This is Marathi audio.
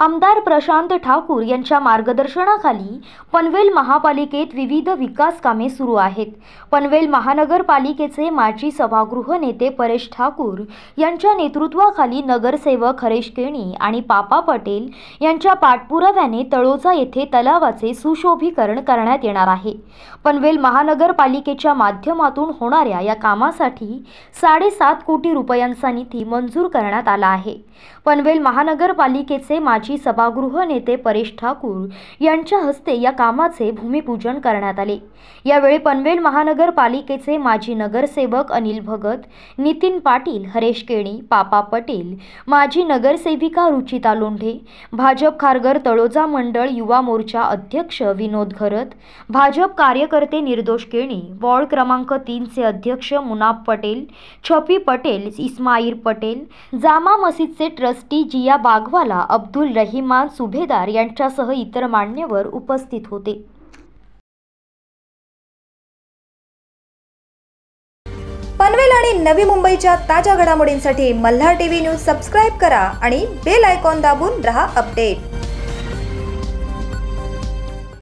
आमदार प्रशांत ठाकूर यांच्या मार्गदर्शनाखाली पनवेल महापालिकेत विविध विकास कामे सुरू आहेत पनवेल महानगरपालिकेचे माजी सभागृह नेते परेश ठाकूर यांच्या नेतृत्वाखाली नगरसेवक हरेश केणी आणि पापा पटेल यांच्या पाठपुराव्याने तळोजा येथे तलावाचे सुशोभीकरण करण्यात येणार आहे पनवेल महानगरपालिकेच्या माध्यमातून होणाऱ्या या कामासाठी साडेसात कोटी रुपयांचा निधी मंजूर करण्यात आला आहे पनवेल महानगरपालिकेचे माजी माजी सभागृह नेते परेश ठाकूर यांच्या हस्ते या कामाचे भूमिपूजन करण्यात आले यावेळी पनवेल महानगरपालिकेचे माजी नगरसेवक अनिल भगत नितीन पाटील हरेश केणी पापा पटेल माजी नगरसेविका रुचिता लोंढे भाजप खारघर तळोजा मंडळ युवा मोर्चा अध्यक्ष विनोद घरत भाजप कार्यकर्ते निर्दोष केणी वॉर्ड क्रमांक तीनचे अध्यक्ष मुनाब पटेल छपी पटेल इस्माईर पटेल जामा मसीदचे ट्रस्टी जिया बागवाला अब्दुल अब्दुल रहिमान सुभेदार यांच्यासह इतर मान्यवर उपस्थित होते पनवेल आणि नवी मुंबईच्या ताज्या घडामोडींसाठी मल्हार टीव्ही न्यूज सबस्क्राईब करा आणि बेल आयकॉन दाबून रहा अपडेट